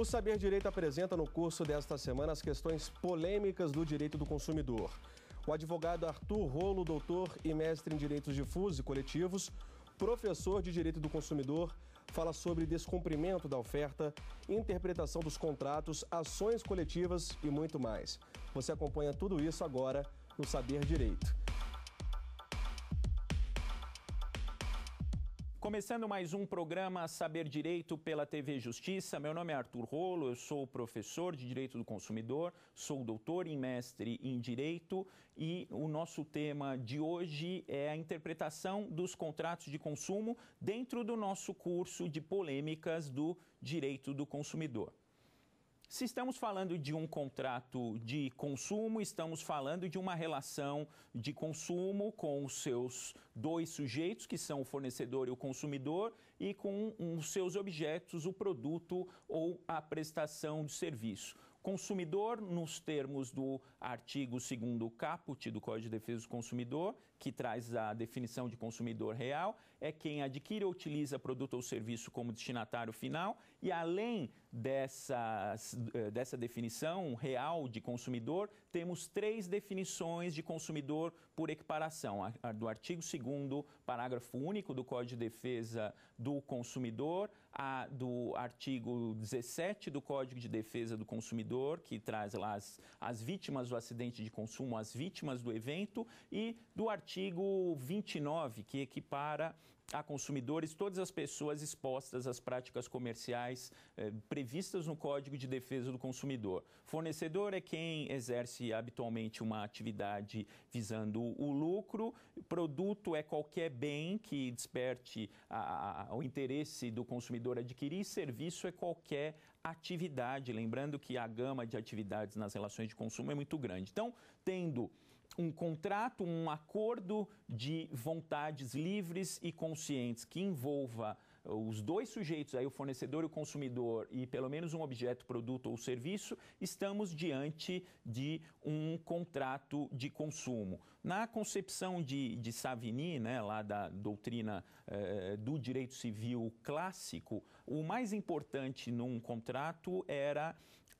O Saber Direito apresenta no curso desta semana as questões polêmicas do direito do consumidor. O advogado Arthur Rolo, doutor e mestre em direitos difusos e coletivos, professor de direito do consumidor, fala sobre descumprimento da oferta, interpretação dos contratos, ações coletivas e muito mais. Você acompanha tudo isso agora no Saber Direito. Começando mais um programa Saber Direito pela TV Justiça. Meu nome é Arthur Rolo, eu sou professor de Direito do Consumidor, sou doutor em mestre em Direito e o nosso tema de hoje é a interpretação dos contratos de consumo dentro do nosso curso de polêmicas do Direito do Consumidor. Se estamos falando de um contrato de consumo, estamos falando de uma relação de consumo com os seus dois sujeitos, que são o fornecedor e o consumidor, e com os seus objetos, o produto ou a prestação de serviço consumidor, nos termos do artigo 2 caput do Código de Defesa do Consumidor, que traz a definição de consumidor real, é quem adquire ou utiliza produto ou serviço como destinatário final. E além dessas, eh, dessa definição real de consumidor, temos três definições de consumidor por equiparação: a, do artigo 2, parágrafo único do Código de Defesa do Consumidor, a do artigo 17 do Código de Defesa do Consumidor, que traz lá as, as vítimas do acidente de consumo, as vítimas do evento, e do artigo artigo 29, que equipara a consumidores todas as pessoas expostas às práticas comerciais eh, previstas no Código de Defesa do Consumidor. Fornecedor é quem exerce habitualmente uma atividade visando o lucro, produto é qualquer bem que desperte a, a, o interesse do consumidor adquirir, serviço é qualquer atividade. Lembrando que a gama de atividades nas relações de consumo é muito grande. Então, tendo um contrato, um acordo de vontades livres e conscientes que envolva eh, os dois sujeitos, aí o fornecedor e o consumidor, e pelo menos um objeto, produto ou serviço, estamos diante de um contrato de consumo. Na concepção de, de Savini, né, lá da doutrina eh, do direito civil clássico, o mais importante num contrato era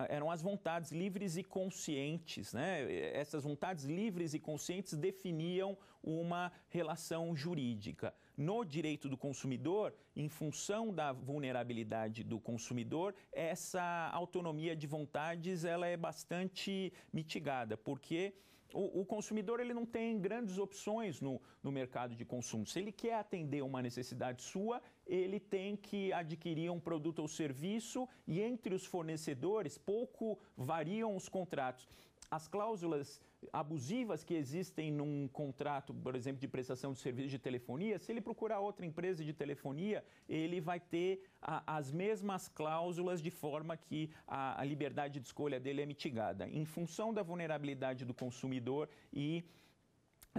eram as vontades livres e conscientes. Né? Essas vontades livres e conscientes definiam uma relação jurídica. No direito do consumidor, em função da vulnerabilidade do consumidor, essa autonomia de vontades ela é bastante mitigada, porque o, o, consumidor ele não tem grandes opções no, no mercado de consumo. Se ele quer atender uma necessidade sua, ele tem que adquirir um produto ou serviço e entre os fornecedores pouco variam os contratos as cláusulas abusivas que existem num contrato, por exemplo, de prestação de serviço de telefonia, se ele procurar outra empresa de telefonia, ele vai ter a, as mesmas cláusulas de forma que a, a liberdade de escolha dele é mitigada, em função da vulnerabilidade do consumidor e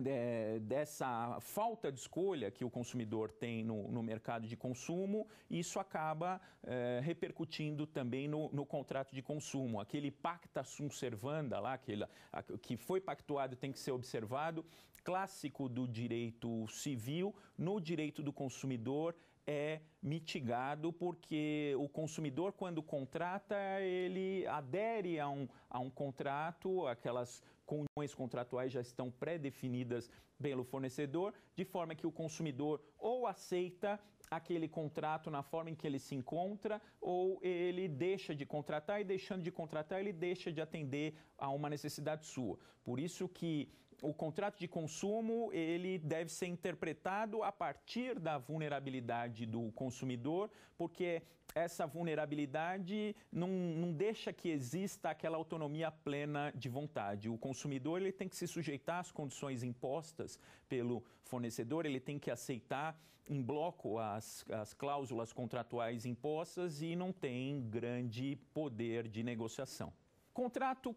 de, dessa falta de escolha que o consumidor tem no, no mercado de consumo, isso acaba é, repercutindo também no, no, contrato de consumo. Aquele pacta sunt servanda lá, aquele, a, que foi pactuado tem que ser observado, clássico do direito civil, no direito do consumidor é mitigado porque o consumidor, quando contrata, ele adere a um, a um contrato, aquelas condições contratuais já estão pré-definidas pelo fornecedor, de forma que o consumidor ou aceita aquele contrato na forma em que ele se encontra, ou ele deixa de contratar e deixando de contratar, ele deixa de atender a uma necessidade sua. Por isso que o contrato de consumo ele deve ser interpretado a partir da vulnerabilidade do consumidor, porque essa vulnerabilidade não, não, deixa que exista aquela autonomia plena de vontade. O consumidor ele tem que se sujeitar às condições impostas pelo fornecedor, ele tem que aceitar em bloco as, as cláusulas contratuais impostas e não tem grande poder de negociação. Contrato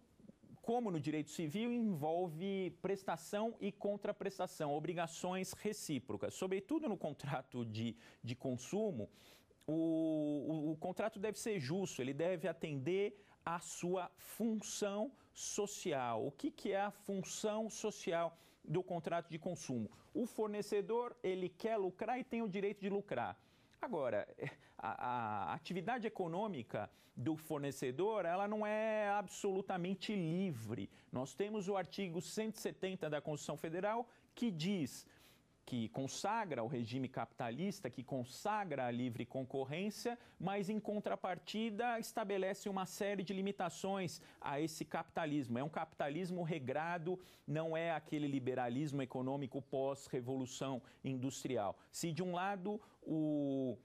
como no direito civil, envolve prestação e contraprestação, obrigações recíprocas. Sobretudo no contrato de, de consumo, o, o, o contrato deve ser justo, ele deve atender à sua função social. O que, que é a função social do contrato de consumo? O fornecedor, ele quer lucrar e tem o direito de lucrar Agora, a, a atividade econômica do fornecedor, ela não é absolutamente livre. Nós temos o artigo 170 da Constituição Federal que diz que consagra o regime capitalista, que consagra a livre concorrência, mas em contrapartida estabelece uma série de limitações a esse capitalismo. É um capitalismo regrado, não é aquele liberalismo econômico pós-revolução industrial. Se de um lado o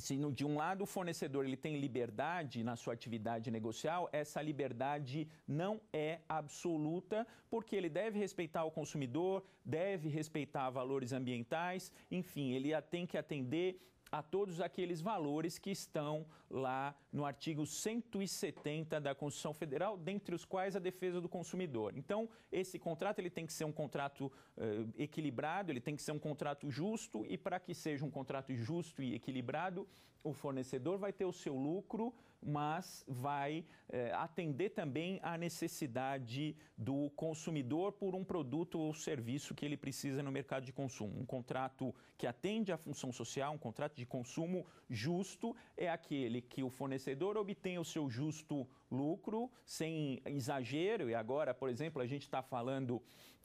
se no, de um lado o fornecedor ele tem liberdade na sua atividade negocial, essa liberdade não é absoluta, porque ele deve respeitar o consumidor, deve respeitar valores ambientais, enfim, ele tem que atender a todos aqueles valores que estão lá no artigo 170 da Constituição Federal, dentre os quais a defesa do consumidor. Então, esse contrato ele tem que ser um contrato eh, equilibrado, ele tem que ser um contrato justo e para que seja um contrato justo e equilibrado, o fornecedor vai ter o seu lucro mas vai eh, atender também à necessidade do consumidor por um produto ou serviço que ele precisa no mercado de consumo. Um contrato que atende à função social, um contrato de consumo justo, é aquele que o fornecedor obtém o seu justo lucro sem exagero. E agora, por exemplo, a gente está falando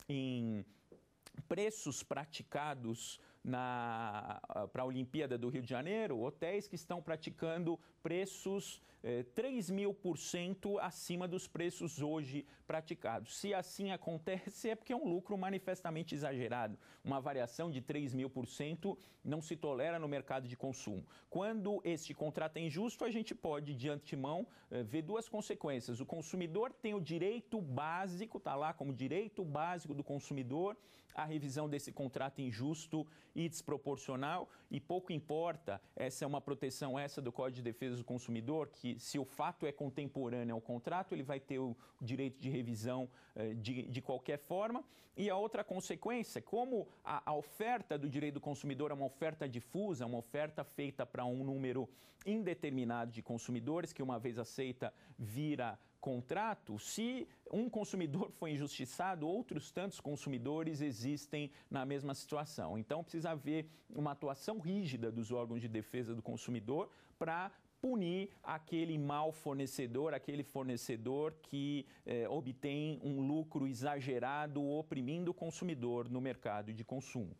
em preços praticados ah, para a Olimpíada do Rio de Janeiro, hotéis que estão praticando preços eh, 3 mil por cento acima dos preços hoje praticados. Se assim acontece, é porque é um lucro manifestamente exagerado. Uma variação de 3 mil por cento não se tolera no mercado de consumo. Quando este contrato é injusto, a gente pode, de antemão, eh, ver duas consequências. O consumidor tem o direito básico, está lá como direito básico do consumidor, a revisão desse contrato injusto e desproporcional, e pouco importa, essa é uma proteção essa do Código de Defesa Defesa do Consumidor que, se o fato é contemporâneo ao contrato, ele vai ter o direito de revisão eh, de, de qualquer forma. E a outra consequência, como a, a oferta do direito do consumidor é uma oferta difusa, uma oferta feita para um número indeterminado de consumidores, que uma vez aceita vira contrato, se um consumidor foi injustiçado, outros tantos consumidores existem na mesma situação. Então precisa haver uma atuação rígida dos órgãos de defesa do consumidor para punir aquele mau fornecedor, aquele fornecedor que eh, obtém um lucro exagerado oprimindo o consumidor no mercado de consumo.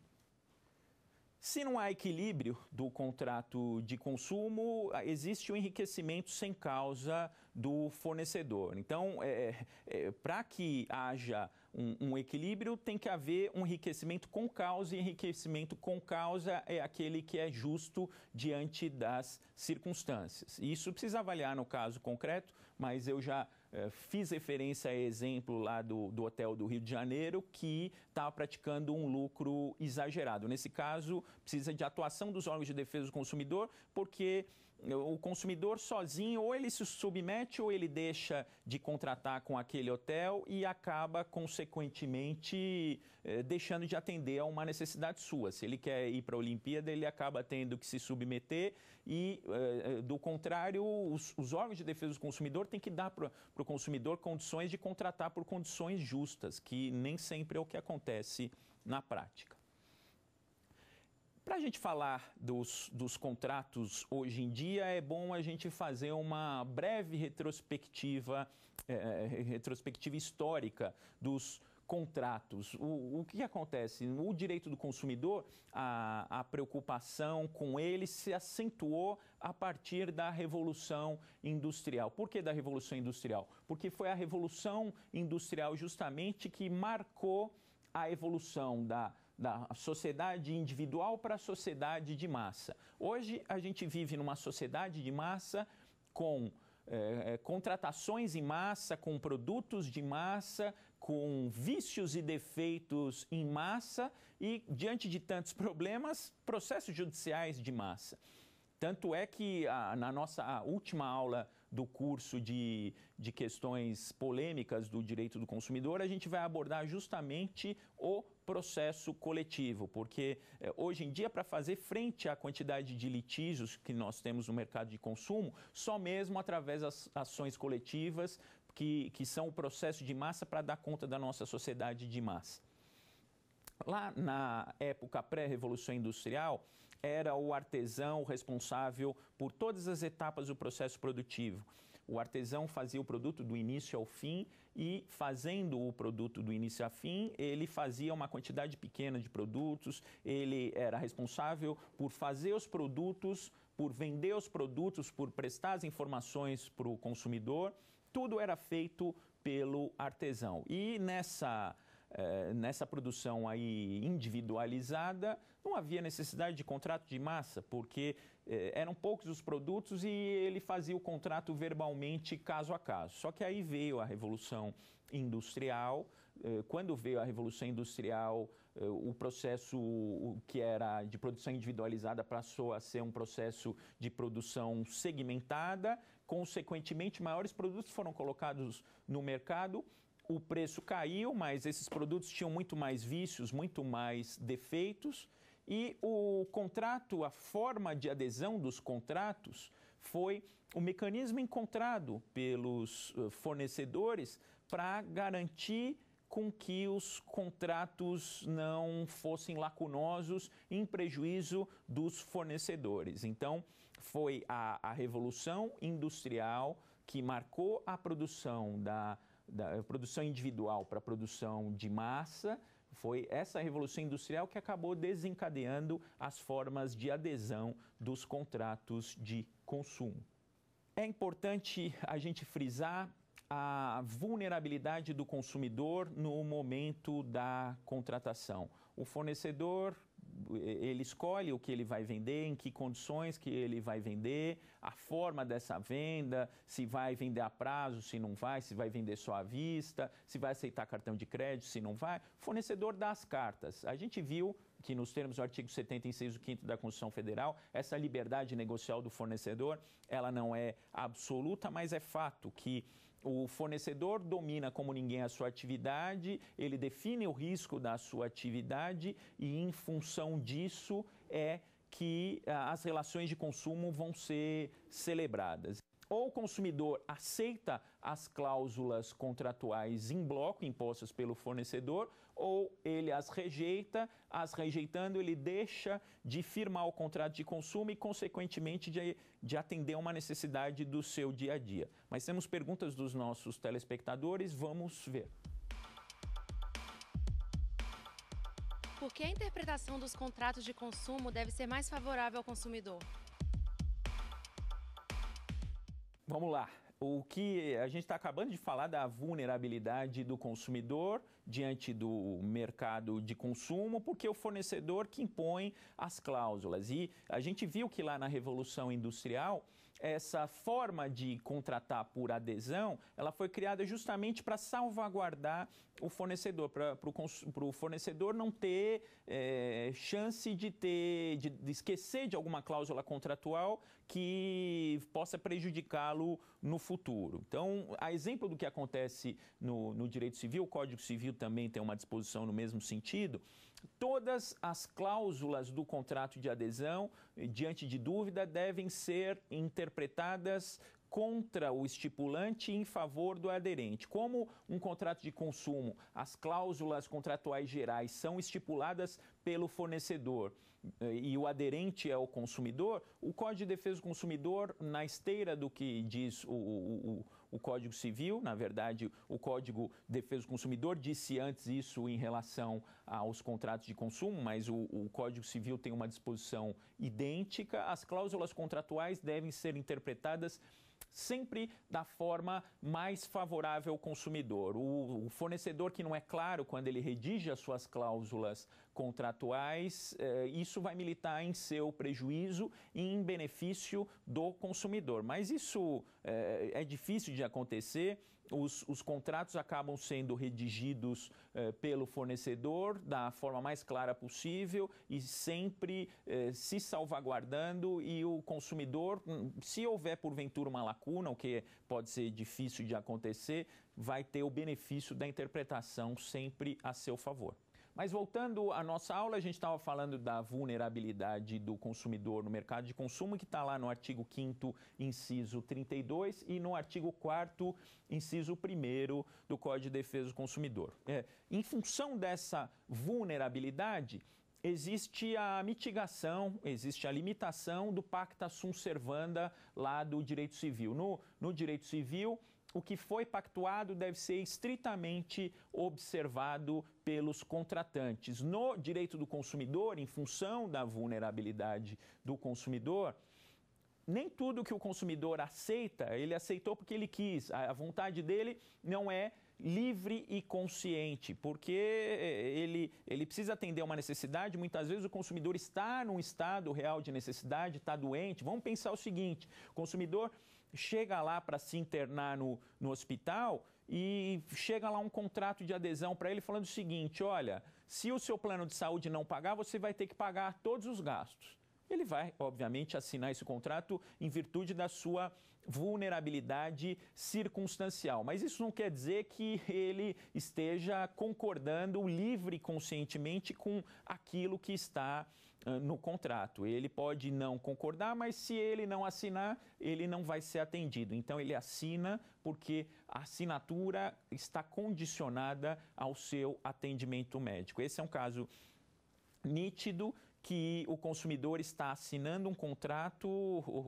Se não há equilíbrio do contrato de consumo, ah, existe o um enriquecimento sem causa do fornecedor. Então, é, é, para que haja um, um, equilíbrio, tem que haver um enriquecimento com causa, e enriquecimento com causa é aquele que é justo diante das circunstâncias. isso precisa avaliar no caso concreto, mas eu já eh, fiz referência a exemplo lá do, do hotel do Rio de Janeiro que estava tá praticando um lucro exagerado. Nesse caso, precisa de atuação dos órgãos de defesa do consumidor, porque o consumidor sozinho, ou ele se submete ou ele deixa de contratar com aquele hotel e acaba, consequentemente, eh, deixando de atender a uma necessidade sua. Se ele quer ir para a Olimpíada, ele acaba tendo que se submeter e, eh, eh, do contrário, os, os órgãos de defesa do consumidor têm que dar para o consumidor condições de contratar por condições justas, que nem sempre é o que acontece na prática. Para a gente falar dos, dos contratos hoje em dia, é bom a gente fazer uma breve retrospectiva, é, é retrospectiva histórica dos contratos. O, o que acontece? O direito do consumidor, a, a preocupação com ele se acentuou a partir da Revolução Industrial. Por que da Revolução Industrial? Porque foi a Revolução Industrial justamente que marcou a evolução da da sociedade individual para a sociedade de massa. Hoje a gente vive numa sociedade de massa com é, contratações em massa, com produtos de massa, com vícios e defeitos em massa e, diante de tantos problemas, processos judiciais de massa. Tanto é que a, ah, na nossa última aula do curso de, de questões polêmicas do direito do consumidor, a gente vai abordar justamente o processo coletivo, porque eh, hoje em dia, para fazer frente à quantidade de litígios que nós temos no mercado de consumo, só mesmo através das ações coletivas, que, que são o processo de massa para dar conta da nossa sociedade de massa. Lá na época pré-revolução industrial, era o artesão responsável por todas as etapas do processo produtivo. O artesão fazia o produto do início ao fim e, fazendo o produto do início ao fim, ele fazia uma quantidade pequena de produtos, ele era responsável por fazer os produtos, por vender os produtos, por prestar as informações para o consumidor. Tudo era feito pelo artesão. E nessa eh, nessa produção aí individualizada, não havia necessidade de contrato de massa, porque eh, eram poucos os produtos e ele fazia o contrato verbalmente caso a caso. Só que aí veio a Revolução Industrial. Eh, quando veio a Revolução Industrial, o processo que era de produção individualizada passou a ser um processo de produção segmentada. Consequentemente, maiores produtos foram colocados no mercado o preço caiu, mas esses produtos tinham muito mais vícios, muito mais defeitos. E o contrato, a forma de adesão dos contratos foi o mecanismo encontrado pelos eh, fornecedores para garantir com que os contratos não fossem lacunosos em prejuízo dos fornecedores. Então, foi a, a revolução industrial que marcou a produção da da eh, produção individual para produção de massa, foi essa revolução industrial que acabou desencadeando as formas de adesão dos contratos de consumo. É importante a gente frisar a vulnerabilidade do consumidor no momento da contratação. O fornecedor ele escolhe o que ele vai vender, em que condições que ele vai vender, a forma dessa venda, se vai vender a prazo, se não vai, se vai vender só à vista, se vai aceitar cartão de crédito, se não vai. Fornecedor das cartas. A gente viu que nos termos do artigo 76 o 5 da Constituição Federal, essa liberdade negocial do fornecedor, ela não é absoluta, mas é fato que o fornecedor domina como ninguém a sua atividade, ele define o risco da sua atividade e, em função disso, é que ah, as relações de consumo vão ser celebradas ou o consumidor aceita as cláusulas contratuais em bloco impostas pelo fornecedor, ou ele as rejeita, as rejeitando, ele deixa de firmar o contrato de consumo e, consequentemente, de, de atender uma necessidade do seu dia a dia. Mas temos perguntas dos nossos telespectadores, vamos ver. Por que a interpretação dos contratos de consumo deve ser mais favorável ao consumidor? Vamos lá. O que a gente está acabando de falar da vulnerabilidade do consumidor diante do mercado de consumo, porque é o fornecedor que impõe as cláusulas. E a gente viu que lá na Revolução Industrial essa forma de contratar por adesão, ela foi criada justamente para salvaguardar o fornecedor, para o fornecedor não ter é, chance de ter, de, de, esquecer de alguma cláusula contratual que possa prejudicá-lo no futuro. Então, a exemplo do que acontece no, no direito civil, o Código Civil também tem uma disposição no mesmo sentido. Todas as cláusulas do contrato de adesão, eh, diante de dúvida, devem ser interpretadas contra o estipulante em favor do aderente. Como um contrato de consumo, as cláusulas contratuais gerais são estipuladas pelo fornecedor eh, e o aderente é o consumidor, o Código de Defesa do Consumidor, na esteira do que diz o, o, o Código Civil, na verdade, o Código de Defesa do Consumidor disse antes isso em relação aos contratos de consumo, mas o, o Código Civil tem uma disposição idêntica. As cláusulas contratuais devem ser interpretadas sempre da forma mais favorável ao consumidor. O, o, fornecedor que não é claro quando ele redige as suas cláusulas contratuais, eh, isso vai militar em seu prejuízo e em benefício do consumidor. Mas isso eh, é difícil de acontecer, os, os contratos acabam sendo redigidos eh, pelo fornecedor da forma mais clara possível e sempre se salvaguardando e o consumidor, hum, se houver porventura uma lacuna, o que pode ser difícil de acontecer, vai ter o benefício da interpretação sempre a seu favor. Mas voltando à nossa aula, a gente estava falando da vulnerabilidade do consumidor no mercado de consumo, que está lá no artigo 5 inciso 32 e no artigo 4 inciso 1 do Código de Defesa do Consumidor. É, em função dessa vulnerabilidade, existe a mitigação, existe a limitação do pacta sunt servanda lá do direito civil. No, no direito civil, o que foi pactuado deve ser estritamente observado pelos contratantes. No direito do consumidor, em função da vulnerabilidade do consumidor, nem tudo que o consumidor aceita, ele aceitou porque ele quis. A vontade dele não é livre e consciente, porque eh, ele, ele precisa atender a uma necessidade. Muitas vezes o consumidor está num estado real de necessidade, está doente. Vamos pensar o seguinte: o consumidor chega lá para se internar no, no hospital e chega lá um contrato de adesão para ele falando o seguinte: olha, se o seu plano de saúde não pagar, você vai ter que pagar todos os gastos. Ele vai, obviamente, assinar esse contrato em virtude da sua vulnerabilidade circunstancial. Mas isso não quer dizer que ele esteja concordando livre e conscientemente com aquilo que está ah, no contrato. Ele pode não concordar, mas se ele não assinar, ele não vai ser atendido. Então ele assina porque a assinatura está condicionada ao seu atendimento médico. Esse é um caso nítido que o consumidor está assinando um contrato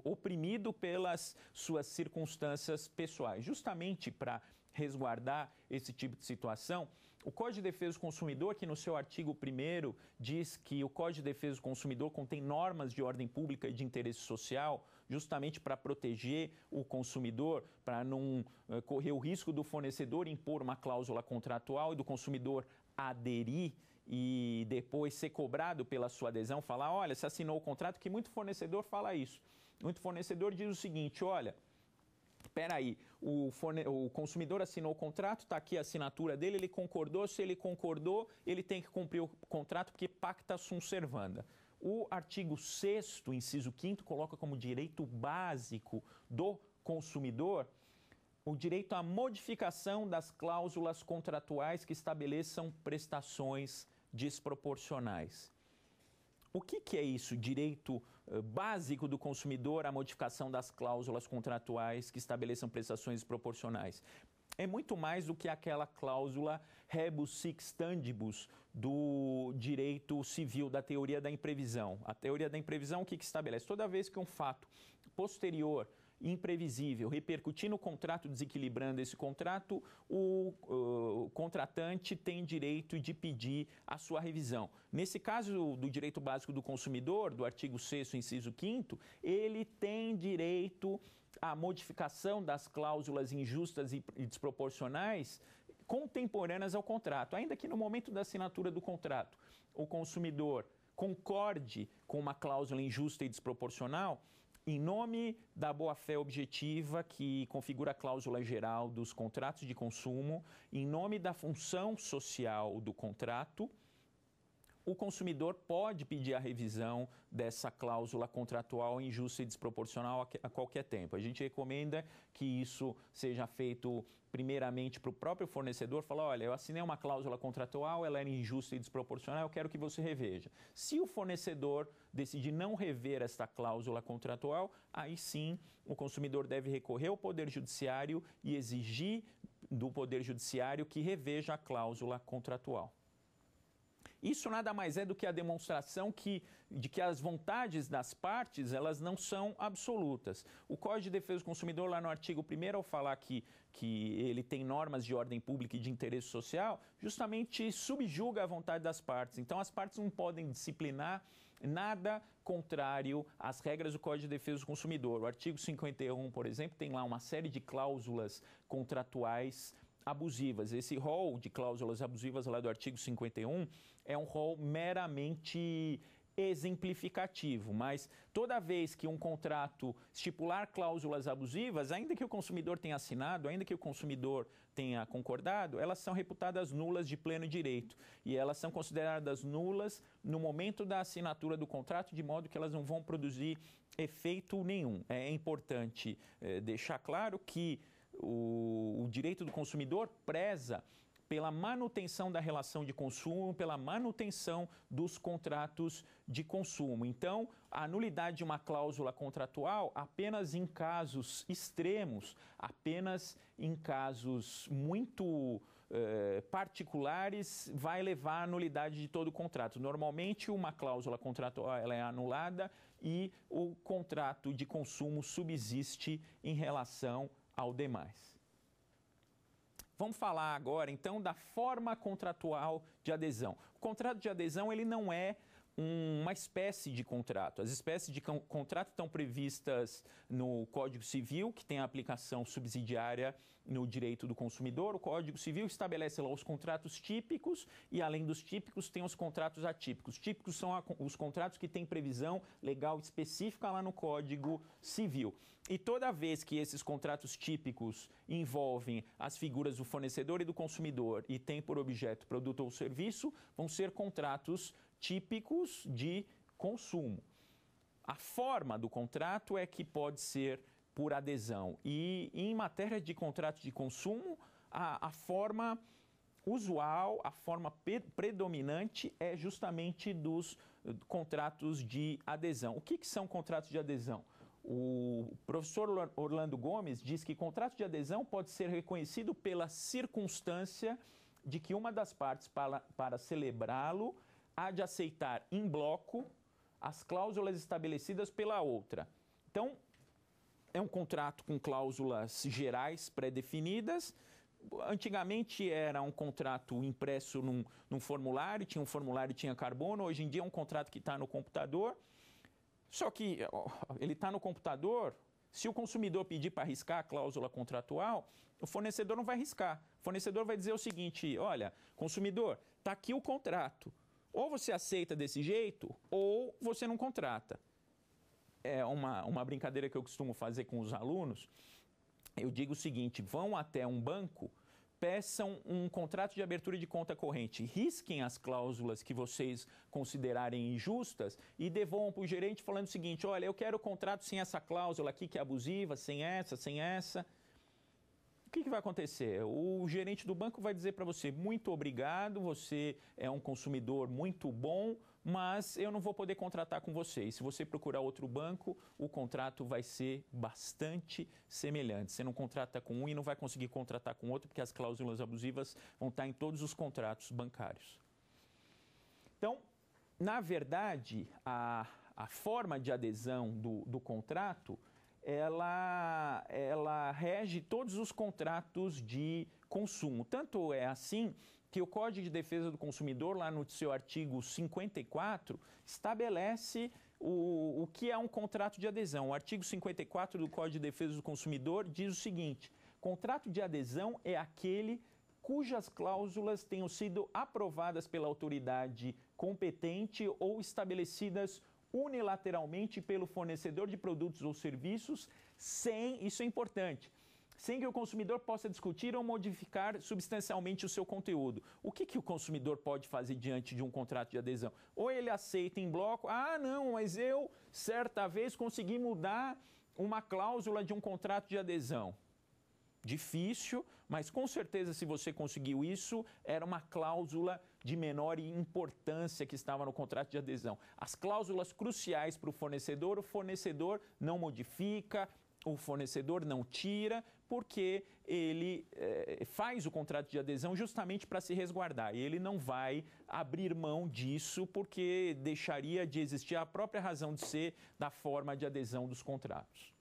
oprimido pelas suas circunstâncias pessoais. Justamente para resguardar esse tipo de situação, o Código de Defesa do Consumidor, que no seu artigo 1 diz que o Código de Defesa do Consumidor contém normas de ordem pública e de interesse social, justamente para proteger o consumidor, para não eh, correr o risco do fornecedor impor uma cláusula contratual e do consumidor aderir e depois ser cobrado pela sua adesão, falar, olha, você assinou o contrato, que muito fornecedor fala isso. Muito fornecedor diz o seguinte, olha, Espera aí, o, forne... o, consumidor assinou o contrato, está aqui a assinatura dele, ele concordou. Se ele concordou, ele tem que cumprir o contrato porque pacta sunt servanda. O artigo 6, inciso 5, coloca como direito básico do consumidor o direito à modificação das cláusulas contratuais que estabeleçam prestações desproporcionais. O que, que, é isso, direito eh, básico do consumidor à modificação das cláusulas contratuais que estabeleçam prestações proporcionais? É muito mais do que aquela cláusula rebus sic tandibus do direito civil, da teoria da imprevisão. A teoria da imprevisão, o que, que estabelece? Toda vez que um fato posterior imprevisível, repercutir no contrato, desequilibrando esse contrato, o, o, contratante tem direito de pedir a sua revisão. Nesse caso do direito básico do consumidor, do artigo 6, inciso 5, ele tem direito à modificação das cláusulas injustas e desproporcionais contemporâneas ao contrato, ainda que no momento da assinatura do contrato o consumidor concorde com uma cláusula injusta e desproporcional, em nome da boa-fé objetiva que configura a cláusula geral dos contratos de consumo, em nome da função social do contrato, o consumidor pode pedir a revisão dessa cláusula contratual injusta e desproporcional a qualquer tempo. A gente recomenda que isso seja feito primeiramente para o próprio fornecedor, falar, olha, eu assinei uma cláusula contratual, ela era injusta e desproporcional, eu quero que você reveja. Se o fornecedor decidir não rever esta cláusula contratual, aí sim o consumidor deve recorrer ao Poder Judiciário e exigir do Poder Judiciário que reveja a cláusula contratual. Isso nada mais é do que a demonstração que, de que as vontades das partes elas não são absolutas. O Código de Defesa do Consumidor, lá no artigo 1 ao falar que, que ele tem normas de ordem pública e de interesse social, justamente subjuga a vontade das partes. Então, as partes não podem disciplinar nada contrário às regras do Código de Defesa do Consumidor. O artigo 51, por exemplo, tem lá uma série de cláusulas contratuais abusivas. Esse rol de cláusulas abusivas lá do artigo 51 é um rol meramente exemplificativo, mas toda vez que um contrato estipular cláusulas abusivas, ainda que o consumidor tenha assinado, ainda que o consumidor tenha concordado, elas são reputadas nulas de pleno direito e elas são consideradas nulas no momento da assinatura do contrato, de modo que elas não vão produzir efeito nenhum. É importante eh, deixar claro que o, o direito do consumidor preza pela manutenção da relação de consumo, pela manutenção dos contratos de consumo. Então, a nulidade de uma cláusula contratual apenas em casos extremos, apenas em casos muito eh, particulares, vai levar à nulidade de todo o contrato. Normalmente, uma cláusula contratual ela é anulada e o contrato de consumo subsiste em relação ao demais. Vamos falar agora então da forma contratual de adesão. O contrato de adesão ele não é uma espécie de contrato. As espécies de contrato estão previstas no Código Civil, que tem a aplicação subsidiária no direito do consumidor. O Código Civil estabelece lá os contratos típicos e, além dos típicos, tem os contratos atípicos. Típicos são os contratos que têm previsão legal específica lá no Código Civil. E toda vez que esses contratos típicos envolvem as figuras do fornecedor e do consumidor e têm por objeto produto ou serviço, vão ser contratos típicos de consumo. A forma do contrato é que pode ser por adesão. E em matéria de contrato de consumo, a, a forma usual, a forma predominante é justamente dos contratos de adesão. O que, que são contratos de adesão? O professor Orlando Gomes diz que contrato de adesão pode ser reconhecido pela circunstância de que uma das partes, para, para celebrá-lo, há de aceitar em bloco as cláusulas estabelecidas pela outra. Então, é um contrato com cláusulas gerais pré-definidas. Antigamente era um contrato impresso num, num formulário, tinha um formulário tinha carbono. Hoje em dia é um contrato que está no computador. Só que ele está no computador. Se o consumidor pedir para riscar a cláusula contratual, o fornecedor não vai riscar. O fornecedor vai dizer o seguinte: olha, consumidor, está aqui o contrato ou você aceita desse jeito, ou você não contrata. É uma, uma brincadeira que eu costumo fazer com os alunos. Eu digo o seguinte: vão até um banco, peçam um contrato de abertura de conta corrente, risquem as cláusulas que vocês considerarem injustas e devolvam para o gerente falando o seguinte: olha, eu quero o contrato sem essa cláusula aqui que é abusiva, sem essa, sem essa o que, que, vai acontecer? O gerente do banco vai dizer para você: muito obrigado, você é um consumidor muito bom, mas eu não vou poder contratar com você. E se você procurar outro banco, o contrato vai ser bastante semelhante. Você não contrata com um e não vai conseguir contratar com outro, porque as cláusulas abusivas vão estar em todos os contratos bancários. Então, na verdade, a, a forma de adesão do, do contrato ela, ela rege todos os contratos de consumo. Tanto é assim que o Código de Defesa do Consumidor, lá no seu artigo 54, estabelece o, o que é um contrato de adesão. O artigo 54 do Código de Defesa do Consumidor diz o seguinte: contrato de adesão é aquele cujas cláusulas tenham sido aprovadas pela autoridade competente ou estabelecidas unilateralmente pelo fornecedor de produtos ou serviços, sem, isso é importante, sem que o consumidor possa discutir ou modificar substancialmente o seu conteúdo. O que, que o consumidor pode fazer diante de um contrato de adesão? Ou ele aceita em bloco, ah, não, mas eu certa vez consegui mudar uma cláusula de um contrato de adesão difícil, mas com certeza, se você conseguiu isso, era uma cláusula de menor importância que estava no contrato de adesão. As cláusulas cruciais para o fornecedor, o fornecedor não modifica, o fornecedor não tira, porque ele eh, faz o contrato de adesão justamente para se resguardar. ele não vai abrir mão disso, porque deixaria de existir a própria razão de ser da forma de adesão dos contratos.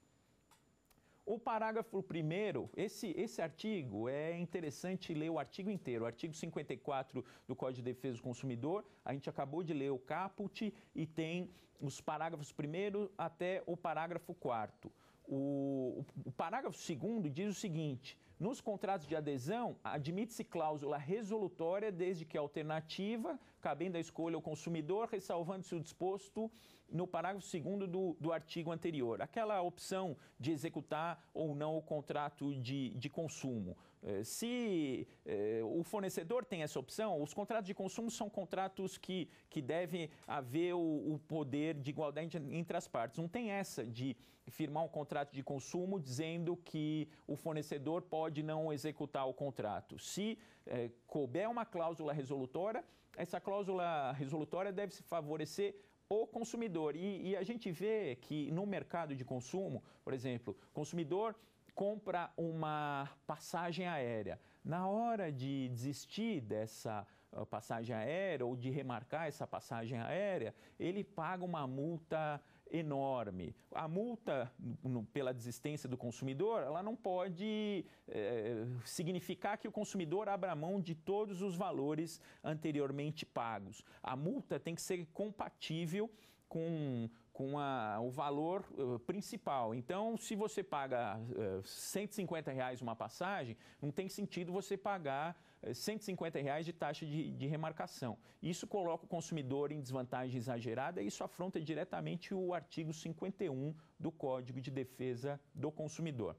O parágrafo primeiro, esse, esse artigo, é interessante ler o artigo inteiro, o artigo 54 do Código de Defesa do Consumidor, a gente acabou de ler o caput e tem os parágrafos primeiro até o parágrafo quarto. O, o parágrafo segundo diz o seguinte, nos contratos de adesão, admite-se cláusula resolutória, desde que alternativa, cabendo a escolha ao consumidor, ressalvando-se o disposto no parágrafo 2 do, do artigo anterior. Aquela opção de executar ou não o contrato de, de consumo. Eh, se eh, o fornecedor tem essa opção, os contratos de consumo são contratos que, que devem haver o, o poder de igualdade entre as partes. Não tem essa de firmar um contrato de consumo dizendo que o fornecedor pode não executar o contrato. Se é, couber uma cláusula resolutória, essa cláusula resolutória deve se favorecer o consumidor. E, e, a gente vê que no mercado de consumo, por exemplo, consumidor compra uma passagem aérea. Na hora de desistir dessa ah, passagem aérea ou de remarcar essa passagem aérea, ele paga uma multa enorme. A multa no, pela desistência do consumidor, ela não pode é, significar que o consumidor abra mão de todos os valores anteriormente pagos. A multa tem que ser compatível com com a, o valor uh, principal. Então, se você paga uh, eh, 150 reais uma passagem, não tem sentido você pagar uh, eh, 150 reais de taxa de, de, remarcação. Isso coloca o consumidor em desvantagem exagerada e isso afronta diretamente o artigo 51 do Código de Defesa do Consumidor.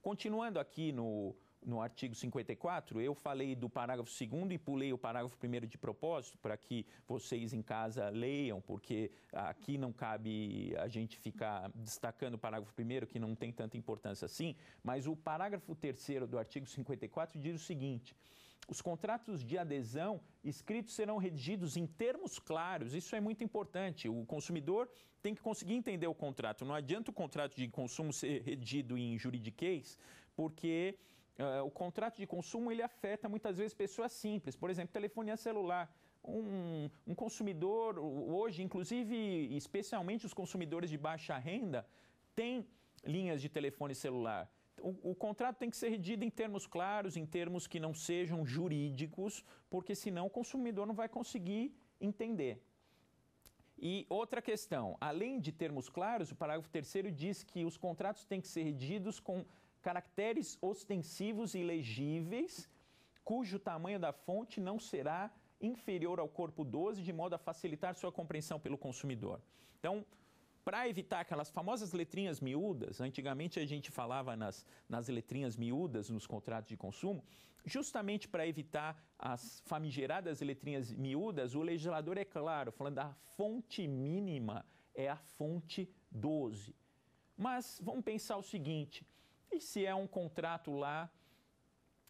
Continuando aqui no, no artigo 54, eu falei do parágrafo 2 e pulei o parágrafo 1 de propósito, para que vocês em casa leiam, porque aqui não cabe a gente ficar destacando o parágrafo 1, que não tem tanta importância assim, mas o parágrafo 3 do artigo 54 diz o seguinte. Os contratos de adesão escritos serão redigidos em termos claros. Isso é muito importante. O consumidor tem que conseguir entender o contrato. Não adianta o contrato de consumo ser redigido em juridiquês, porque é, o contrato de consumo ele afeta muitas vezes pessoas simples, por exemplo, telefonia celular. Um, um, consumidor hoje, inclusive, especialmente os consumidores de baixa renda, tem linhas de telefone celular. O, o, contrato tem que ser redigido em termos claros, em termos que não sejam jurídicos, porque senão o consumidor não vai conseguir entender. E outra questão, além de termos claros, o parágrafo terceiro diz que os contratos têm que ser redigidos com caracteres ostensivos e legíveis, cujo tamanho da fonte não será inferior ao corpo 12, de modo a facilitar sua compreensão pelo consumidor. Então, para evitar aquelas famosas letrinhas miúdas, antigamente a gente falava nas, nas letrinhas miúdas nos contratos de consumo, justamente para evitar as famigeradas letrinhas miúdas, o legislador é claro, falando da fonte mínima é a fonte 12. Mas vamos pensar o seguinte: e se é um contrato lá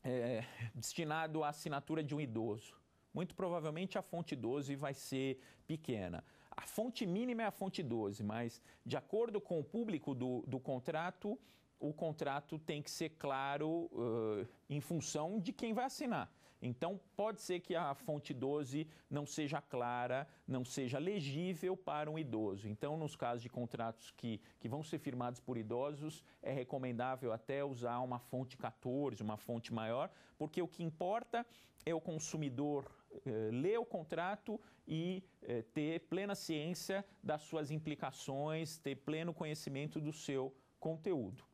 é, destinado à assinatura de um idoso? Muito provavelmente a fonte 12 vai ser pequena. A fonte mínima é a fonte 12, mas de acordo com o público do, do contrato, o contrato tem que ser claro uh, em função de quem vai assinar. Então, pode ser que a fonte 12 não seja clara, não seja legível para um idoso. Então, nos casos de contratos que, que vão ser firmados por idosos, é recomendável até usar uma fonte 14, uma fonte maior, porque o que importa é o consumidor eh, ler o contrato e eh, ter plena ciência das suas implicações, ter pleno conhecimento do seu conteúdo.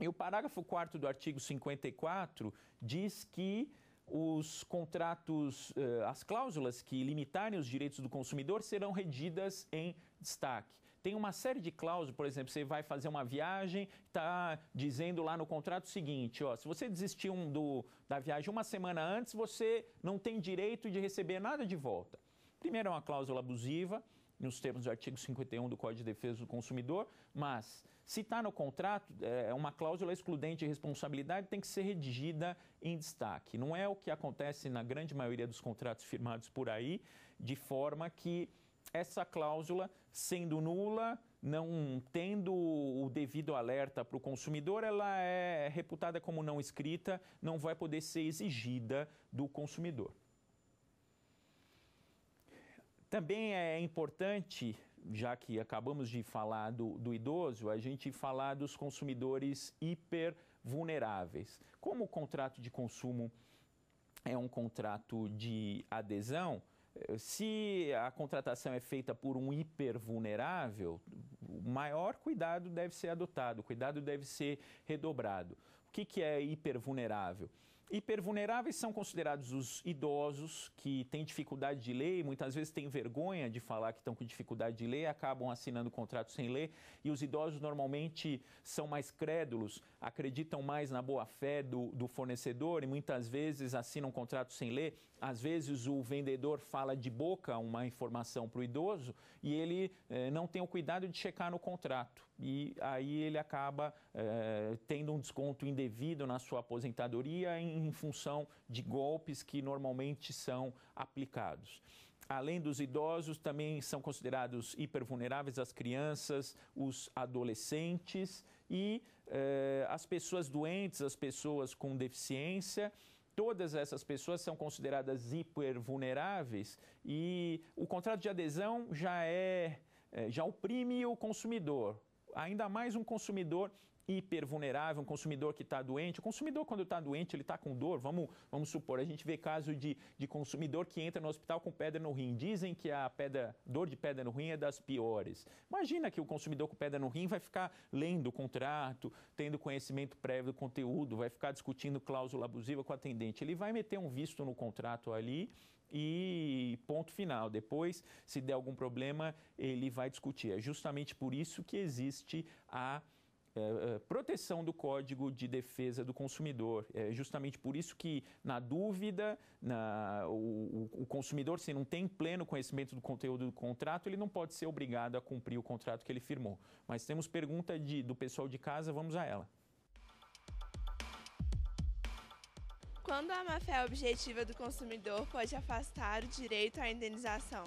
E o parágrafo 4 do artigo 54 diz que os contratos, eh, as cláusulas que limitarem os direitos do consumidor serão redidas em destaque. Tem uma série de cláusulas, por exemplo, você vai fazer uma viagem, está dizendo lá no contrato o seguinte: ó, se você desistir um do, da viagem uma semana antes, você não tem direito de receber nada de volta. Primeiro, é uma cláusula abusiva nos termos do artigo 51 do Código de Defesa do Consumidor, mas se está no contrato, é, é, uma cláusula excludente de responsabilidade tem que ser redigida em destaque. Não é o que acontece na grande maioria dos contratos firmados por aí, de forma que essa cláusula, sendo nula, não tendo o devido alerta para o consumidor, ela é reputada como não escrita, não vai poder ser exigida do consumidor. Também é importante, já que acabamos de falar do, do idoso, a gente falar dos consumidores hipervulneráveis. Como o contrato de consumo é um contrato de adesão, eh, se a contratação é feita por um hipervulnerável, o maior cuidado deve ser adotado, o cuidado deve ser redobrado. O que, que é hipervulnerável? vulnerável? Hipervulneráveis são considerados os idosos que têm dificuldade de ler, muitas vezes têm vergonha de falar que estão com dificuldade de ler, acabam assinando contratos sem ler, e os idosos normalmente são mais crédulos, acreditam mais na boa-fé do, do fornecedor e muitas vezes assinam contratos sem ler. Às vezes o vendedor fala de boca uma informação para o idoso e ele eh, não tem o cuidado de checar no contrato e aí ele acaba eh, tendo um desconto indevido na sua aposentadoria em, em função de golpes que normalmente são aplicados além dos idosos, também são considerados hipervulneráveis as crianças, os adolescentes e eh, as pessoas doentes, as pessoas com deficiência. Todas essas pessoas são consideradas hipervulneráveis e o contrato de adesão já é eh, já oprime o consumidor, ainda mais um consumidor hipervulnerável, um consumidor que está doente. O consumidor, quando está doente, ele está com dor. Vamos, vamos supor, a gente vê caso de, de consumidor que entra no hospital com pedra no rim. Dizem que a pedra, dor de pedra no rim é das piores. Imagina que o consumidor com pedra no rim vai ficar lendo o contrato, tendo conhecimento prévio do conteúdo, vai ficar discutindo cláusula abusiva com o atendente. Ele vai meter um visto no contrato ali e ponto final. Depois, se der algum problema, ele vai discutir. É justamente por isso que existe a é, proteção do Código de Defesa do Consumidor. É justamente por isso que, na dúvida, na, o, o, consumidor, se não tem pleno conhecimento do conteúdo do contrato, ele não pode ser obrigado a cumprir o contrato que ele firmou. Mas temos pergunta de, do pessoal de casa, vamos a ela. Quando a má-fé objetiva do consumidor pode afastar o direito à indenização?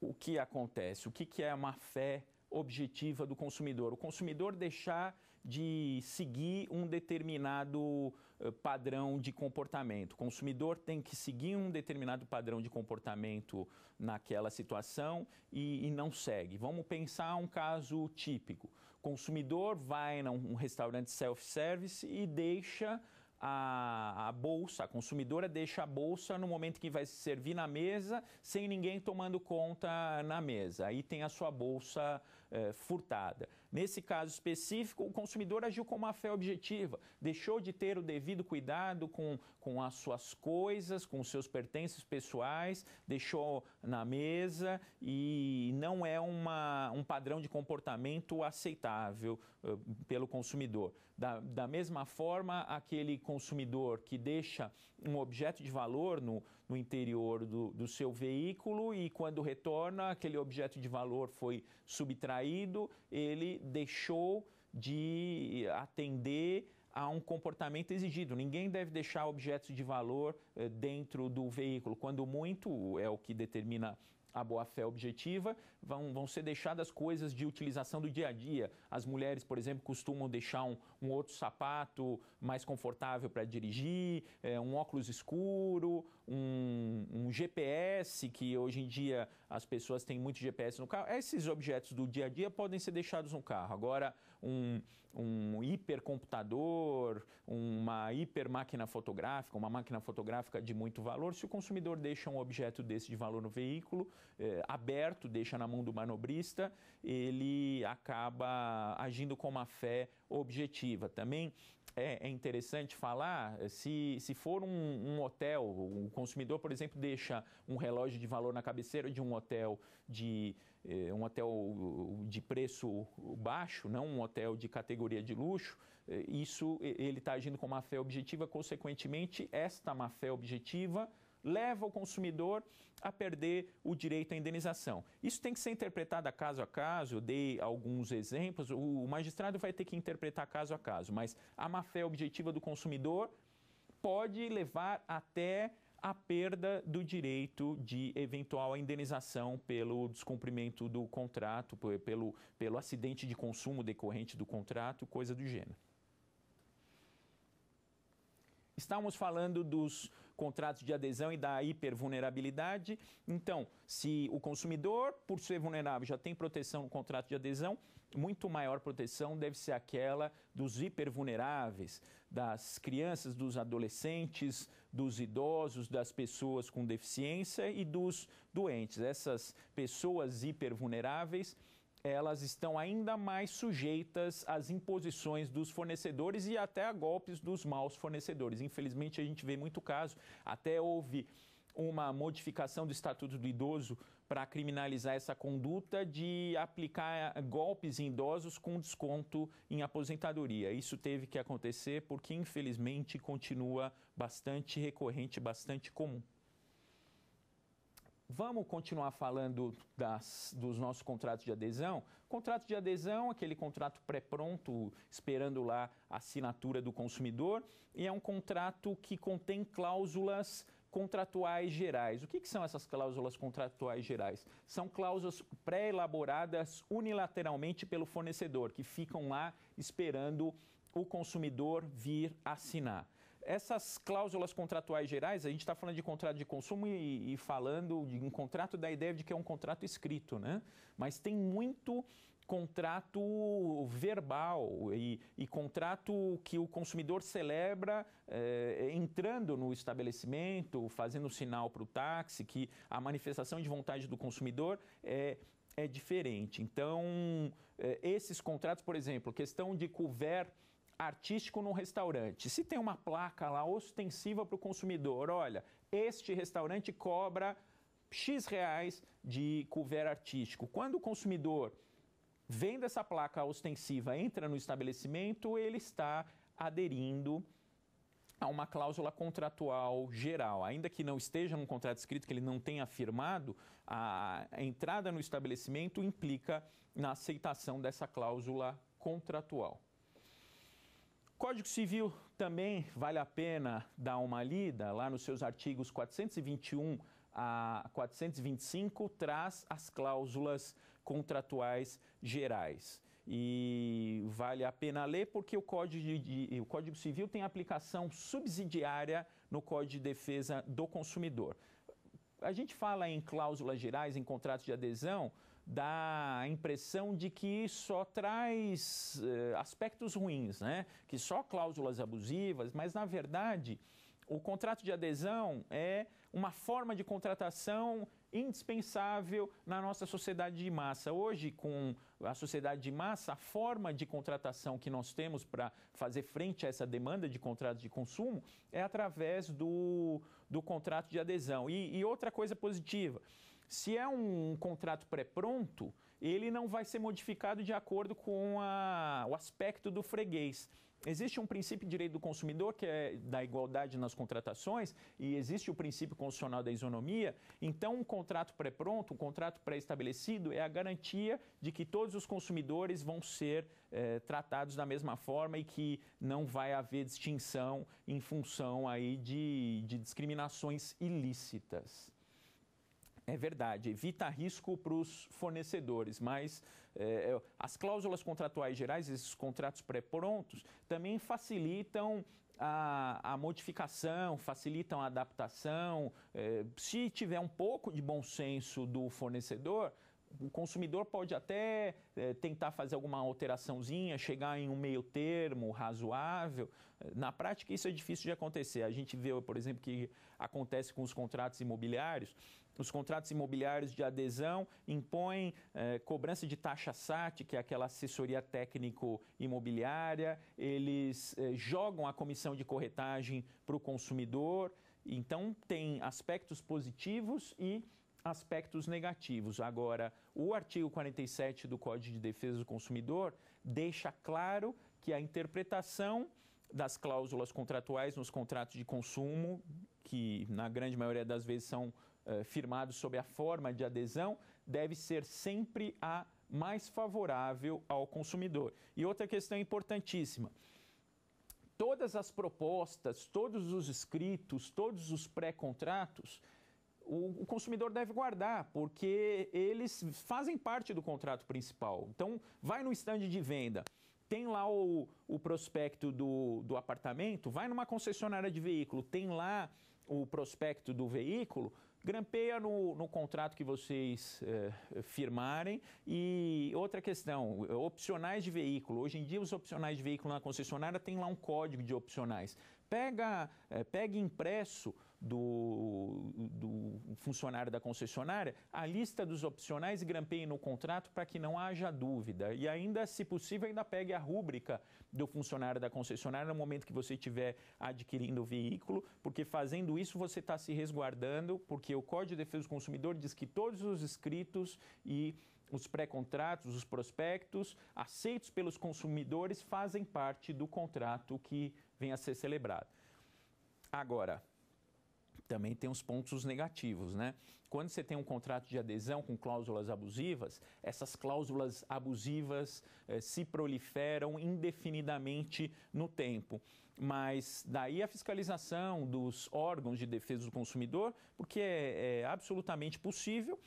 O que acontece? O que é a má-fé objetiva do consumidor? O consumidor deixar de seguir um determinado eh, padrão de comportamento. O consumidor tem que seguir um determinado padrão de comportamento naquela situação e, e, não segue. Vamos pensar um caso típico consumidor vai num restaurante self-service e deixa a, a, bolsa, a consumidora deixa a bolsa no momento que vai se servir na mesa, sem ninguém tomando conta na mesa. Aí tem a sua bolsa eh, furtada. Nesse caso específico, o consumidor agiu com uma fé objetiva, deixou de ter o devido cuidado com, com as suas coisas, com os seus pertences pessoais, deixou na mesa e não é uma, um padrão de comportamento aceitável uh, pelo consumidor. Da, da mesma forma, aquele consumidor que deixa um objeto de valor no, no interior do, do seu veículo e quando retorna, aquele objeto de valor foi subtraído, ele deixou de atender a um comportamento exigido. Ninguém deve deixar objetos de valor eh, dentro do veículo, quando muito é o que determina a boa-fé objetiva, vão, vão ser deixadas coisas de utilização do dia a dia. As mulheres, por exemplo, costumam deixar um, um outro sapato mais confortável para dirigir, é, um óculos escuro, um, um, GPS, que hoje em dia as pessoas têm muito GPS no carro. Esses objetos do dia a dia podem ser deixados no carro. Agora, um, um hipercomputador, uma hipermáquina fotográfica, uma máquina fotográfica fotográfica de muito valor, se o consumidor deixa um objeto desse de valor no veículo, eh, aberto, deixa na mão do manobrista, ele acaba agindo com má fé objetiva. Também é, é interessante falar, eh, se, se for um, um, hotel, o consumidor, por exemplo, deixa um relógio de valor na cabeceira de um hotel de eh, um hotel de preço baixo, não um hotel de categoria de luxo, eh, isso ele está agindo com má fé objetiva, consequentemente, esta má fé objetiva leva o consumidor a perder o direito à indenização. Isso tem que ser interpretado caso a caso, eu dei alguns exemplos, o magistrado vai ter que interpretar caso a caso, mas a má-fé objetiva do consumidor pode levar até a perda do direito de eventual indenização pelo descumprimento do contrato, pelo, pelo acidente de consumo decorrente do contrato, coisa do gênero. Estávamos falando dos contratos de adesão e da hipervulnerabilidade. Então, se o consumidor, por ser vulnerável, já tem proteção no contrato de adesão, muito maior proteção deve ser aquela dos hipervulneráveis, das crianças, dos adolescentes, dos idosos, das pessoas com deficiência e dos doentes. Essas pessoas hipervulneráveis elas estão ainda mais sujeitas às imposições dos fornecedores e até a golpes dos maus fornecedores. Infelizmente, a gente vê muito caso, até houve uma modificação do Estatuto do Idoso para criminalizar essa conduta de aplicar golpes em idosos com desconto em aposentadoria. Isso teve que acontecer porque, infelizmente, continua bastante recorrente, bastante comum. Vamos continuar falando das, dos nossos contratos de adesão? Contrato de adesão, aquele contrato pré-pronto, esperando lá a assinatura do consumidor, e é um contrato que contém cláusulas contratuais gerais. O que, que, são essas cláusulas contratuais gerais? São cláusulas pré-elaboradas unilateralmente pelo fornecedor, que ficam lá esperando o consumidor vir assinar. Essas cláusulas contratuais gerais, a gente está falando de contrato de consumo e, e, falando de um contrato da ideia de que é um contrato escrito, né? Mas tem muito contrato verbal e, e contrato que o consumidor celebra é, entrando no estabelecimento, fazendo sinal para o táxi, que a manifestação de vontade do consumidor é é diferente. Então, eh, esses contratos, por exemplo, questão de couvert artístico num restaurante, se tem uma placa lá ostensiva para o consumidor, olha, este restaurante cobra X reais de couvert artístico. Quando o consumidor vende essa placa ostensiva, entra no estabelecimento, ele está aderindo a uma cláusula contratual geral. Ainda que não esteja num contrato escrito que ele não tenha firmado, a entrada no estabelecimento implica na aceitação dessa cláusula contratual. Código Civil também vale a pena dar uma lida lá nos seus artigos 421 a 425 traz as cláusulas contratuais gerais. E vale a pena ler porque o Código, de, o Código Civil tem aplicação subsidiária no Código de Defesa do Consumidor. A gente fala em cláusulas gerais, em contratos de adesão, dá a impressão de que só traz eh, aspectos ruins, né? que só cláusulas abusivas, mas na verdade o contrato de adesão é uma forma de contratação indispensável na nossa sociedade de massa. Hoje, com a sociedade de massa, a forma de contratação que nós temos para fazer frente a essa demanda de contratos de consumo é através do, do contrato de adesão. E, e outra coisa positiva se é um contrato pré-pronto, ele não vai ser modificado de acordo com a, o aspecto do freguês. Existe um princípio de direito do consumidor, que é da igualdade nas contratações, e existe o princípio constitucional da isonomia. Então, um contrato pré-pronto, um contrato pré-estabelecido, é a garantia de que todos os consumidores vão ser eh, tratados da mesma forma e que não vai haver distinção em função aí de, de discriminações ilícitas. É verdade, evita risco para os fornecedores, mas é, é, as cláusulas contratuais gerais, esses contratos pré-prontos, também facilitam a, a, modificação, facilitam a adaptação. É, se tiver um pouco de bom senso do fornecedor, o consumidor pode até é, tentar fazer alguma alteraçãozinha, chegar em um meio termo razoável. Na prática, isso é difícil de acontecer. A gente vê, por exemplo, que acontece com os contratos imobiliários. Os contratos imobiliários de adesão impõem eh, cobrança de taxa SAT, que é aquela assessoria técnico-imobiliária, eles eh, jogam a comissão de corretagem para o consumidor. Então, tem aspectos positivos e aspectos negativos. Agora, o artigo 47 do Código de Defesa do Consumidor deixa claro que a interpretação das cláusulas contratuais nos contratos de consumo, que na grande maioria das vezes são eh, firmado sob a forma de adesão deve ser sempre a mais favorável ao consumidor. E outra questão importantíssima. Todas as propostas, todos os escritos, todos os pré-contratos, o, consumidor deve guardar, porque eles fazem parte do contrato principal. Então, vai no estande de venda, tem lá o, o prospecto do, do apartamento, vai numa concessionária de veículo, tem lá o prospecto do veículo, Grampeia no, no contrato que vocês eh, firmarem. E outra questão, opcionais de veículo. Hoje em dia, os opcionais de veículo na concessionária tem lá um código de opcionais. Pega, é, pega impresso do, do funcionário da concessionária a lista dos opcionais e grampeie no contrato para que não haja dúvida. E ainda, se possível, ainda pegue a rúbrica do funcionário da concessionária no momento que você estiver adquirindo o veículo, porque fazendo isso você está se resguardando, porque o Código de Defesa do Consumidor diz que todos os escritos e os pré-contratos, os prospectos aceitos pelos consumidores fazem parte do contrato que venha a ser celebrado. Agora, também tem os pontos negativos, né? Quando você tem um contrato de adesão com cláusulas abusivas, essas cláusulas abusivas eh, se proliferam indefinidamente no tempo. Mas daí a fiscalização dos órgãos de defesa do consumidor, porque é, é absolutamente possível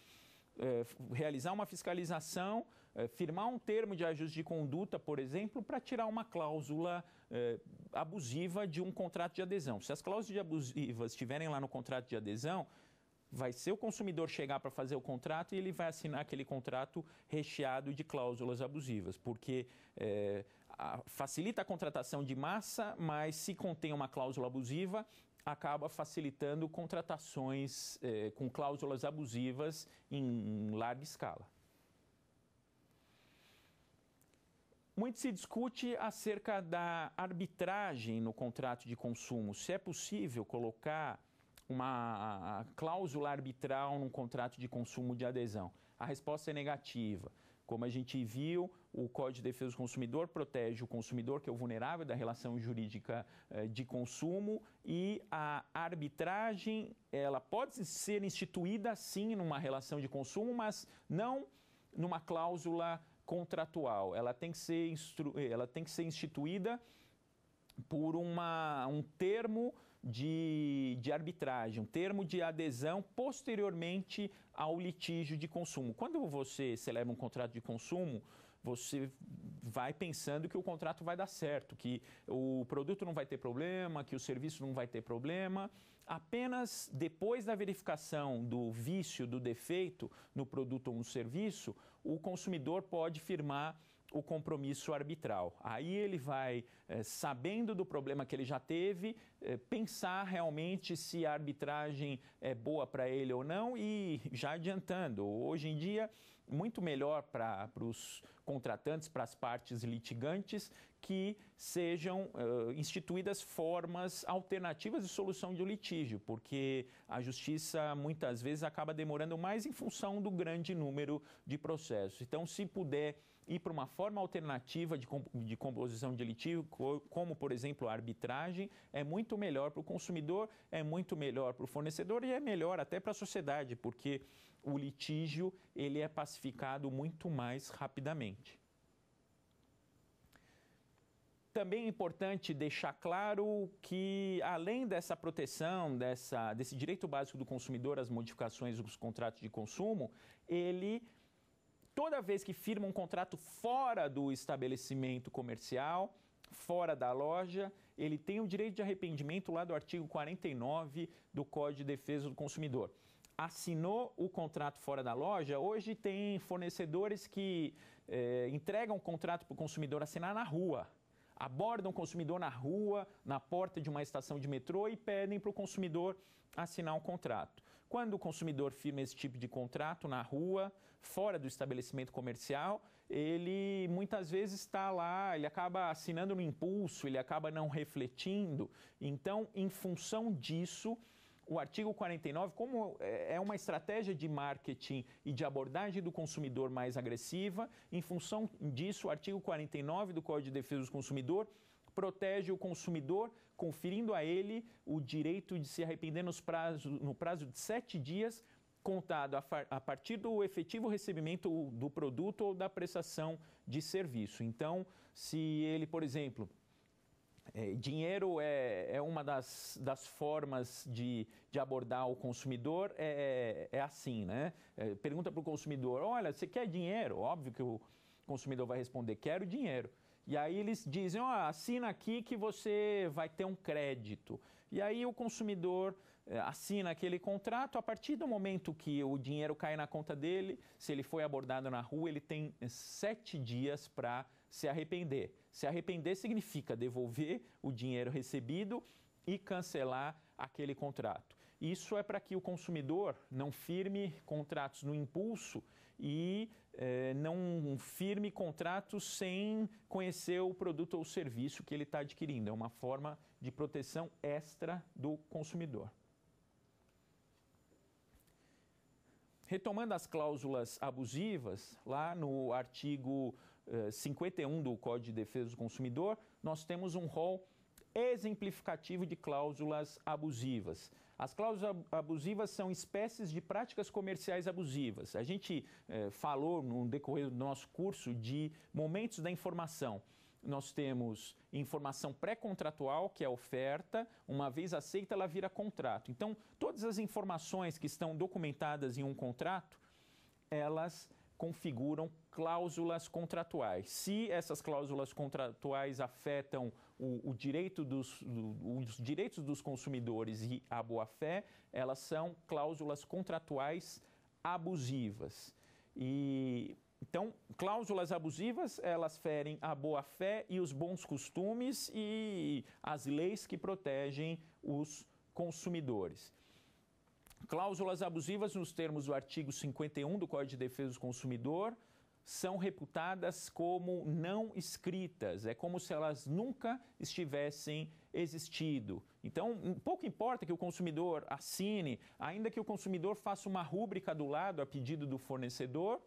eh, realizar uma fiscalização eh, firmar um termo de ajuste de conduta, por exemplo, para tirar uma cláusula eh, abusiva de um contrato de adesão. Se as cláusulas abusivas estiverem lá no contrato de adesão, vai ser o consumidor chegar para fazer o contrato e ele vai assinar aquele contrato recheado de cláusulas abusivas, porque eh, facilita a contratação de massa, mas se contém uma cláusula abusiva, acaba facilitando contratações com cláusulas abusivas em, em larga escala. Muito se discute acerca da arbitragem no contrato de consumo. Se é possível colocar uma cláusula arbitral num contrato de consumo de adesão. A resposta é negativa. Como a gente viu, o Código de Defesa do Consumidor protege o consumidor, que é o vulnerável da relação jurídica eh, de consumo, e a arbitragem, ela pode ser instituída sim numa relação de consumo, mas não numa cláusula contratual, ela tem que ser, ela tem que ser instituída por uma, um termo de, de arbitragem, um termo de adesão posteriormente ao litígio de consumo. Quando você celebra um contrato de consumo, você vai pensando que o contrato vai dar certo, que o produto não vai ter problema, que o serviço não vai ter problema. Apenas depois da verificação do vício, do defeito no produto ou no serviço, o consumidor pode firmar o compromisso arbitral. Aí ele vai, eh, sabendo do problema que ele já teve, eh, pensar realmente se a arbitragem é boa para ele ou não e já adiantando, hoje em dia muito melhor para os contratantes, para as partes litigantes, que sejam uh, instituídas formas alternativas de solução de litígio, porque a justiça muitas vezes acaba demorando mais em função do grande número de processos. Então, se puder ir para uma forma alternativa de, comp de composição de litígio, co como por exemplo a arbitragem, é muito melhor para o consumidor, é muito melhor para o fornecedor e é melhor até para a sociedade, porque o litígio ele é pacificado muito mais rapidamente. Também é importante deixar claro que, além dessa proteção, dessa, desse direito básico do consumidor às modificações dos contratos de consumo, ele, toda vez que firma um contrato fora do estabelecimento comercial, fora da loja, ele tem o direito de arrependimento lá do artigo 49 do Código de Defesa do Consumidor assinou o contrato fora da loja, hoje tem fornecedores que eh, entregam o contrato para o consumidor assinar na rua. Abordam o consumidor na rua, na porta de uma estação de metrô e pedem para o consumidor assinar um contrato. Quando o consumidor firma esse tipo de contrato na rua, fora do estabelecimento comercial, ele muitas vezes está lá, ele acaba assinando no impulso, ele acaba não refletindo. Então, em função disso, o artigo 49, como é, é uma estratégia de marketing e de abordagem do consumidor mais agressiva, em função disso, o artigo 49 do Código de Defesa do Consumidor protege o consumidor, conferindo a ele o direito de se arrepender nos prazo, no prazo de sete dias contado a, a, partir do efetivo recebimento do produto ou da prestação de serviço. Então, se ele, por exemplo, é, dinheiro é, é uma das, das formas de, de abordar o consumidor, é, é, é assim, né? É, pergunta para o consumidor: olha, você quer dinheiro? Óbvio que o consumidor vai responder: quero dinheiro. E aí eles dizem: oh, assina aqui que você vai ter um crédito. E aí o consumidor é, assina aquele contrato. A partir do momento que o dinheiro cai na conta dele, se ele foi abordado na rua, ele tem é, sete dias para se arrepender. Se arrepender significa devolver o dinheiro recebido e cancelar aquele contrato. Isso é para que o consumidor não firme contratos no impulso e eh, não firme contratos sem conhecer o produto ou serviço que ele está adquirindo. É uma forma de proteção extra do consumidor. Retomando as cláusulas abusivas, lá no artigo 51 eh, do Código de Defesa do Consumidor, nós temos um rol exemplificativo de cláusulas abusivas. As cláusulas abusivas são espécies de práticas comerciais abusivas. A gente eh, falou no decorrer do nosso curso de momentos da informação. Nós temos informação pré-contratual, que é oferta, uma vez aceita, ela vira contrato. Então, todas as informações que estão documentadas em um contrato, elas configuram cláusulas contratuais. Se essas cláusulas contratuais afetam o, o direito dos, os direitos dos consumidores e a boa-fé, elas são cláusulas contratuais abusivas. E então, cláusulas abusivas, elas ferem a boa-fé e os bons costumes e as leis que protegem os consumidores. Cláusulas abusivas nos termos do artigo 51 do Código de Defesa do Consumidor são reputadas como não escritas, é como se elas nunca estivessem existido. Então, pouco importa que o consumidor assine, ainda que o consumidor faça uma rúbrica do lado a pedido do fornecedor,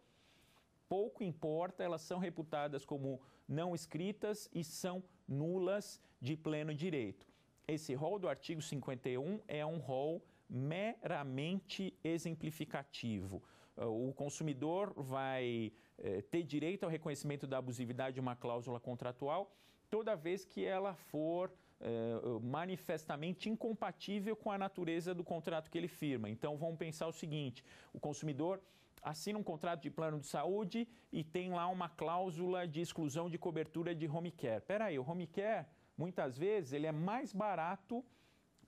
pouco importa, elas são reputadas como não escritas e são nulas de pleno direito. Esse rol do artigo 51 é um rol meramente exemplificativo. Ah, o consumidor vai eh, ter direito ao reconhecimento da abusividade de uma cláusula contratual toda vez que ela for eh, manifestamente incompatível com a natureza do contrato que ele firma. Então vamos pensar o seguinte: o consumidor assina um contrato de plano de saúde e tem lá uma cláusula de exclusão de cobertura de home care. Pera aí, o home care muitas vezes ele é mais barato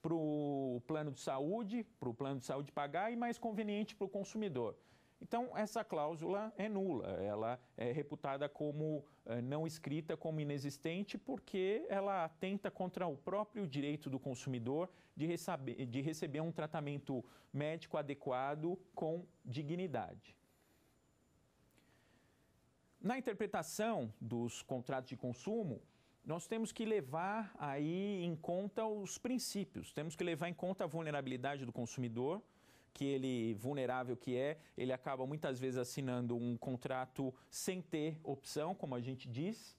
para o plano de saúde, para o plano de saúde pagar e mais conveniente para o consumidor. Então, essa cláusula é nula, ela é reputada como eh, não escrita, como inexistente, porque ela atenta contra o próprio direito do consumidor de receber, de receber um tratamento médico adequado com dignidade. Na interpretação dos contratos de consumo, nós temos que levar aí em conta os princípios, temos que levar em conta a vulnerabilidade do consumidor que ele, vulnerável que é, ele acaba muitas vezes assinando um contrato sem ter opção, como a gente diz.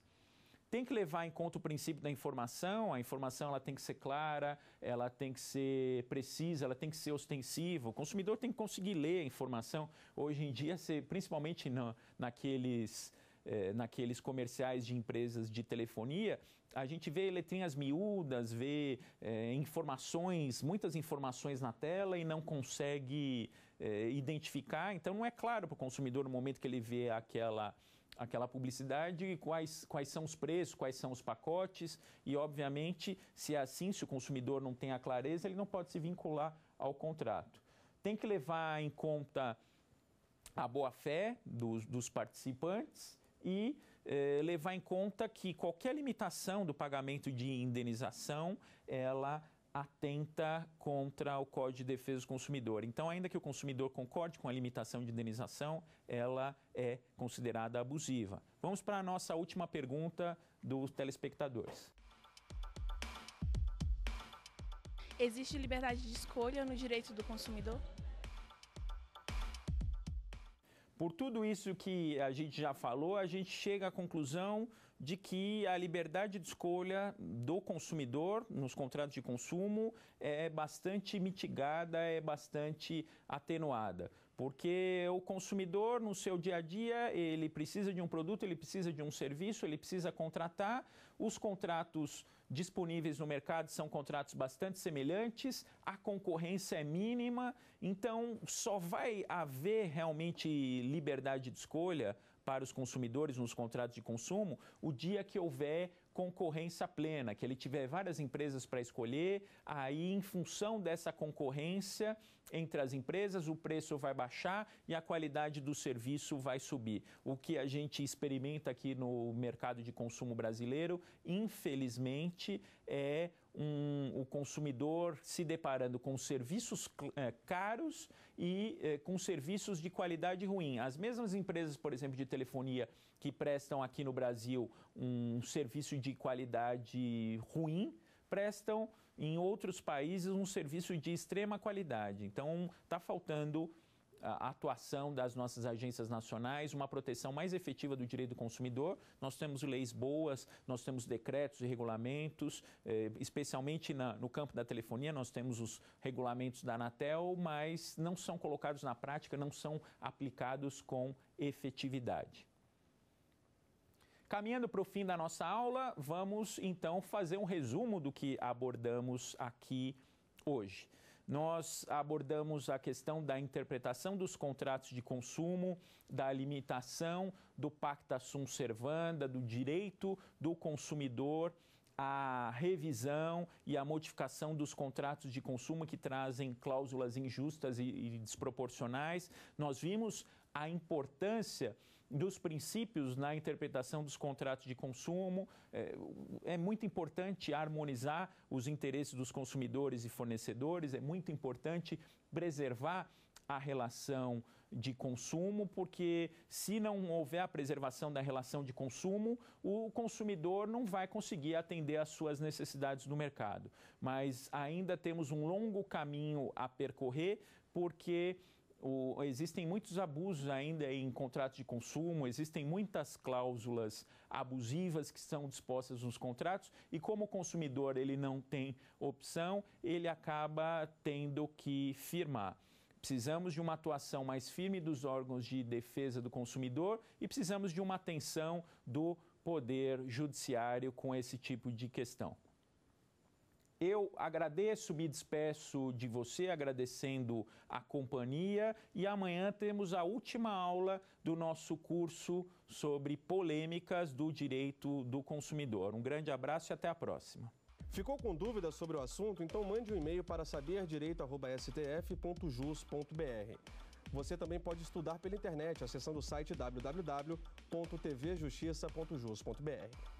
Tem que levar em conta o princípio da informação, a informação ela tem que ser clara, ela tem que ser precisa, ela tem que ser ostensiva. O consumidor tem que conseguir ler a informação. Hoje em dia, principalmente na, naqueles eh, naqueles comerciais de empresas de telefonia, a gente vê letrinhas miúdas, vê eh, informações, muitas informações na tela e não consegue eh, identificar. Então, não é claro para o consumidor no momento que ele vê aquela aquela publicidade, quais, quais são os preços, quais são os pacotes e, obviamente, se é assim, se o consumidor não tem a clareza, ele não pode se vincular ao contrato. Tem que levar em conta a boa-fé dos, dos participantes e eh, levar em conta que qualquer limitação do pagamento de indenização, ela atenta contra o Código de Defesa do Consumidor. Então, ainda que o consumidor concorde com a limitação de indenização, ela é considerada abusiva. Vamos para a nossa última pergunta dos telespectadores. Existe liberdade de escolha no direito do consumidor? Por tudo isso que a gente já falou, a gente chega à conclusão de que a liberdade de escolha do consumidor nos contratos de consumo é bastante mitigada, é bastante atenuada. Porque o consumidor, no seu dia a dia, ele precisa de um produto, ele precisa de um serviço, ele precisa contratar. Os contratos disponíveis no mercado são contratos bastante semelhantes, a concorrência é mínima, então só vai haver realmente liberdade de escolha para os consumidores nos contratos de consumo o dia que houver concorrência plena, que ele tiver várias empresas para escolher, aí em função dessa concorrência entre as empresas, o preço vai baixar e a qualidade do serviço vai subir. O que a gente experimenta aqui no mercado de consumo brasileiro, infelizmente, é um, o consumidor se deparando com serviços é, caros e é, com serviços de qualidade ruim. As mesmas empresas, por exemplo, de telefonia que prestam aqui no Brasil um serviço de qualidade ruim, prestam em outros países um serviço de extrema qualidade. Então, está faltando a atuação das nossas agências nacionais, uma proteção mais efetiva do direito do consumidor. Nós temos leis boas, nós temos decretos e regulamentos, eh, especialmente no campo da telefonia, nós temos os regulamentos da Anatel, mas não são colocados na prática, não são aplicados com efetividade. Caminhando para o fim da nossa aula, vamos então fazer um resumo do que abordamos aqui hoje nós abordamos a questão da interpretação dos contratos de consumo, da limitação do pacta sunt servanda, do direito do consumidor à revisão e à modificação dos contratos de consumo que trazem cláusulas injustas e, desproporcionais. Nós vimos a importância dos princípios na interpretação dos contratos de consumo. É, é, muito importante harmonizar os interesses dos consumidores e fornecedores, é muito importante preservar a relação de consumo, porque se não houver a preservação da relação de consumo, o consumidor não vai conseguir atender às suas necessidades no mercado. Mas ainda temos um longo caminho a percorrer, porque o, existem muitos abusos ainda em contratos de consumo, existem muitas cláusulas abusivas que são dispostas nos contratos e como o consumidor ele não tem opção, ele acaba tendo que firmar. Precisamos de uma atuação mais firme dos órgãos de defesa do consumidor e precisamos de uma atenção do poder judiciário com esse tipo de questão. Eu agradeço, me despeço de você, agradecendo a companhia. E amanhã temos a última aula do nosso curso sobre polêmicas do direito do consumidor. Um grande abraço e até a próxima. Ficou com dúvidas sobre o assunto? Então mande um e-mail para saberdireito.stf.jus.br. Você também pode estudar pela internet acessando o site www.tvjustiça.jus.br.